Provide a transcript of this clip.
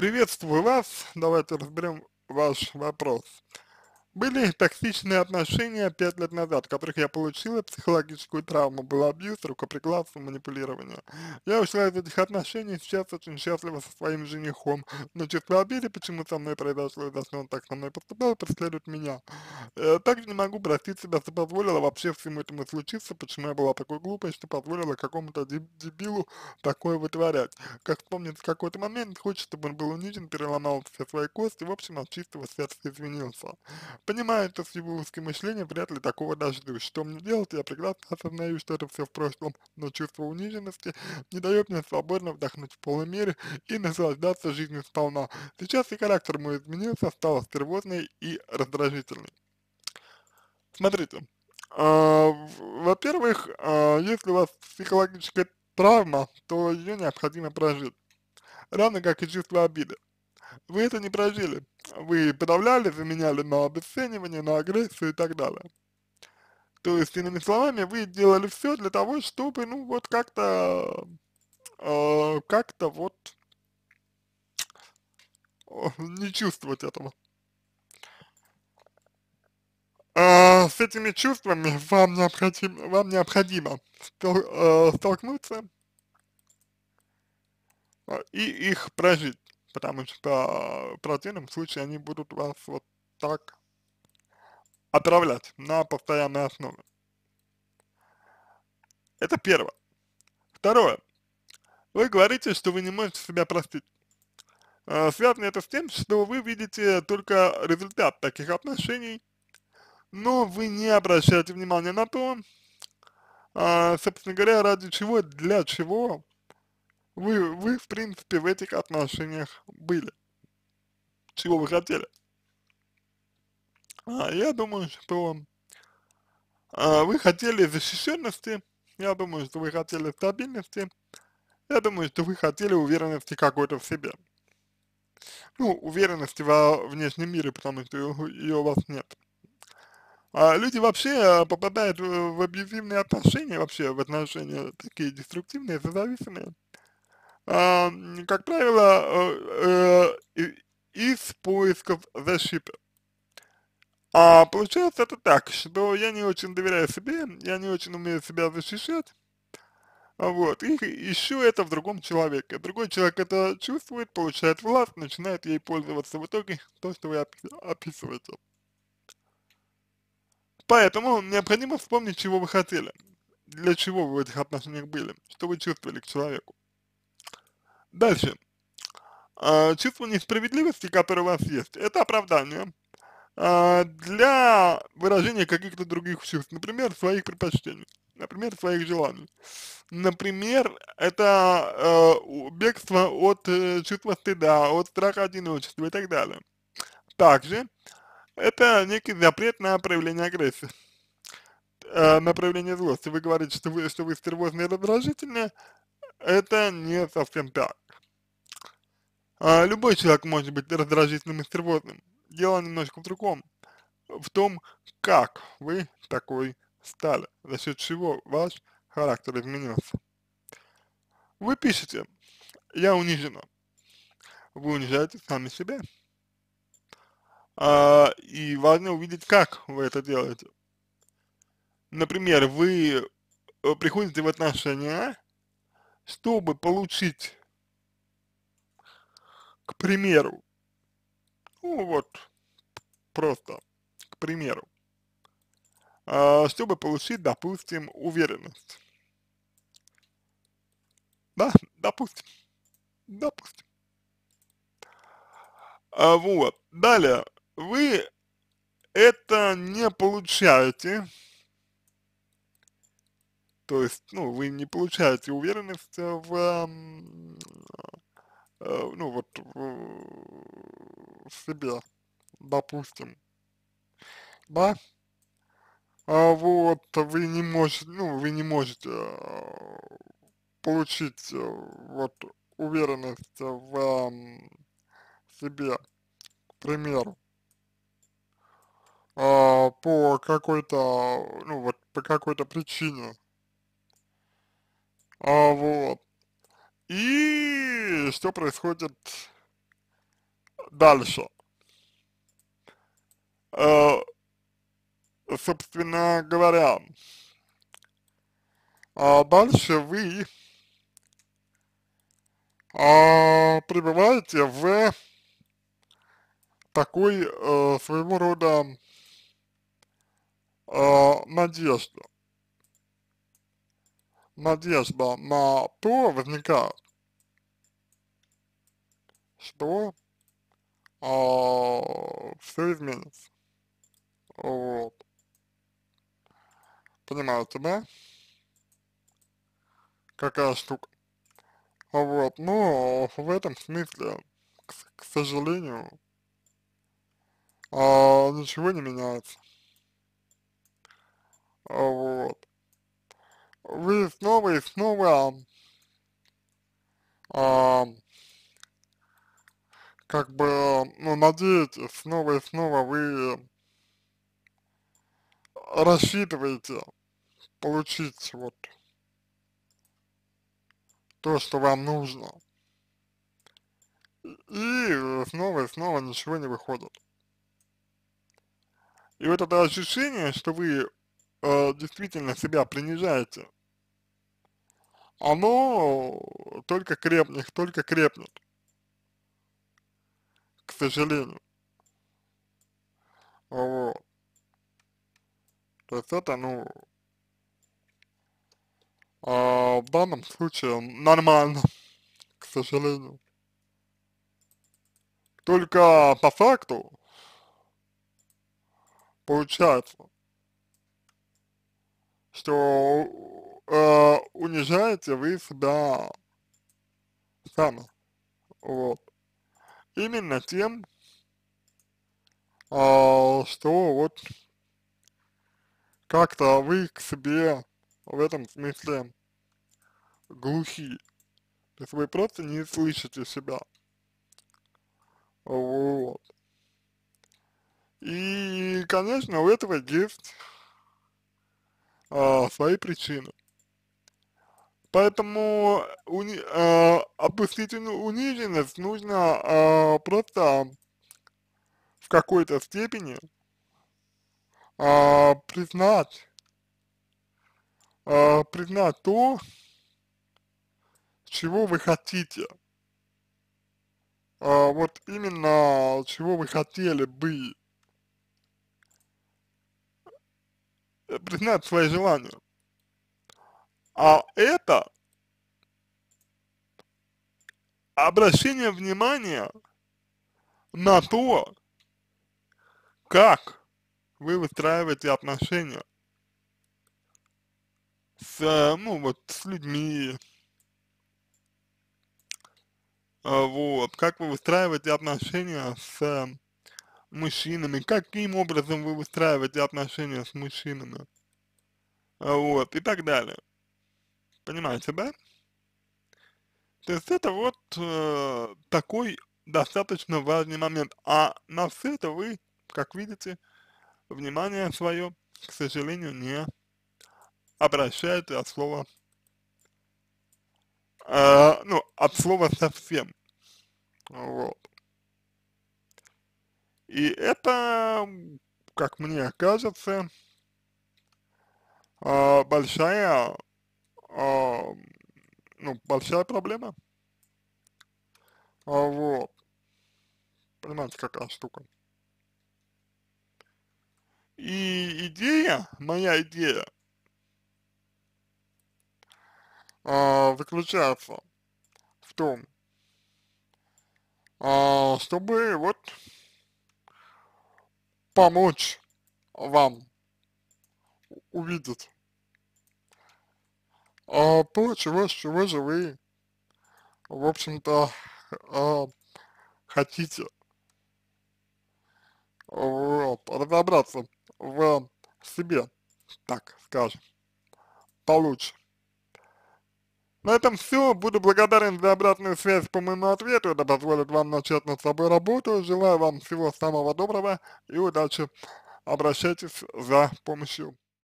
Приветствую вас. Давайте разберем ваш вопрос. Были токсичные отношения пять лет назад, в которых я получила психологическую травму, был абьюз, рукоприкладство, манипулирование. Я ушла из этих отношений, сейчас очень счастлива со своим женихом, но чувство обиды, почему со мной произошло и за что он так со мной поступал, преследует меня. Э, также не могу простить себя, что позволила вообще всему этому случиться, почему я была такой глупой, что позволила какому-то дебилу такое вытворять. Как вспомнить в какой-то момент, хочет, чтобы он был унижен, переломал все свои кости, в общем, от чистого сердца извинился. Понимаю, Понимая это сибуловское мышлением вряд ли такого дождусь. Что мне делать, я прекрасно осознаю, что это все в прошлом, но чувство униженности не дает мне свободно вдохнуть в полной мере и наслаждаться жизнью сполна. Сейчас и характер мой изменился, стал стервозный и раздражительный. Смотрите, а, во-первых, а, если у вас психологическая травма, то ее необходимо прожить, равно как и чувство обиды. Вы это не прожили. Вы подавляли, заменяли на обесценивание, на агрессию и так далее. То есть, иными словами, вы делали все для того, чтобы, ну, вот как-то, э, как-то вот не чувствовать этого. А, с этими чувствами вам необходимо, вам необходимо стол, э, столкнуться и их прожить потому что в противном случае они будут вас вот так отправлять на постоянной основе. Это первое. Второе. Вы говорите, что вы не можете себя простить. А, связано это с тем, что вы видите только результат таких отношений, но вы не обращаете внимания на то, а, собственно говоря, ради чего, для чего вы, вы, в принципе, в этих отношениях были. Чего вы хотели? А, я думаю, что а, вы хотели защищенности, я думаю, что вы хотели стабильности, я думаю, что вы хотели уверенности какой-то в себе. Ну, уверенности во внешнем мире, потому что ее у вас нет. А люди вообще а, попадают в абьюзивные отношения, вообще в отношения такие деструктивные, зависимые, а, как правило, э, э, из поисков защиты. А получается это так, что я не очень доверяю себе, я не очень умею себя защищать, а вот, и ищу это в другом человеке. Другой человек это чувствует, получает власть, начинает ей пользоваться. В итоге то, что вы описываете. Поэтому необходимо вспомнить, чего вы хотели, для чего вы в этих отношениях были, что вы чувствовали к человеку. Дальше. А, чувство несправедливости, которое у вас есть, это оправдание а, для выражения каких-то других чувств, например, своих предпочтений, например, своих желаний. Например, это э, бегство от э, чувства стыда, от страха одиночества и так далее. Также это некий запрет на проявление агрессии э, направление злости. Вы говорите, что вы, что вы стервозные и раздражительные, это не совсем так. А, любой человек может быть раздражительным и стервозным. Дело немножко в другом. В том, как вы такой стали, за счет чего ваш характер изменился. Вы пишете, я унижена. Вы унижаете сами себя. А, и важно увидеть, как вы это делаете. Например, вы э, приходите в отношения, чтобы получить к примеру, ну вот, просто, к примеру, а, чтобы получить, допустим, уверенность. Да, допустим, допустим. А, вот, далее, вы это не получаете, то есть, ну, вы не получаете уверенность в, Э, ну вот, э, в себе, допустим, да, а вот вы не можете, ну, вы не можете э, получить вот уверенность в эм, себе, к примеру, а по какой-то, ну вот, по какой-то причине, а вот, и и что происходит дальше. Э, собственно говоря, а дальше вы а, пребываете в такой э, своего рода э, надежду. Надежда на то возникает, что а, все изменится. Вот. Понимаете, да? Какая штука. Вот, но ну, в этом смысле, к, к сожалению, а, ничего не меняется. как бы, ну, надеетесь, снова и снова вы рассчитываете получить вот то, что вам нужно. И снова и снова ничего не выходит. И вот это ощущение, что вы э, действительно себя принижаете, оно только крепнет, только крепнет сожалению. Вот. То есть это, ну, а в данном случае нормально, к сожалению. Только по факту получается, что э, унижаете вы себя сами. Вот именно тем, а, что вот как-то вы к себе в этом смысле глухи. То есть вы просто не слышите себя. Вот. И, конечно, у этого есть а, свои причины. Поэтому уни, э, а, опустить униженность нужно э, просто в какой-то степени э, признать, э, признать то, чего вы хотите. Э, вот именно чего вы хотели бы признать свои желания. А это обращение внимания на то, как вы выстраиваете отношения с, ну, вот, с людьми, а, вот, как вы выстраиваете отношения с мужчинами, каким образом вы выстраиваете отношения с мужчинами, а, вот, и так далее. Понимаете, да? То есть это вот э, такой достаточно важный момент. А на все это вы, как видите, внимание свое, к сожалению, не обращаете от слова, э, ну, от слова совсем. Вот. И это, как мне кажется, э, большая а, ну, большая проблема. А вот. Понимаете, какая штука. И идея, моя идея, а, заключается в том, а, чтобы вот помочь вам увидеть а, получилось, чего же вы, в общем-то, а, хотите вот, разобраться в себе, так скажем, получше. На этом все. Буду благодарен за обратную связь по моему ответу. Это позволит вам начать над собой работу. Желаю вам всего самого доброго и удачи. Обращайтесь за помощью.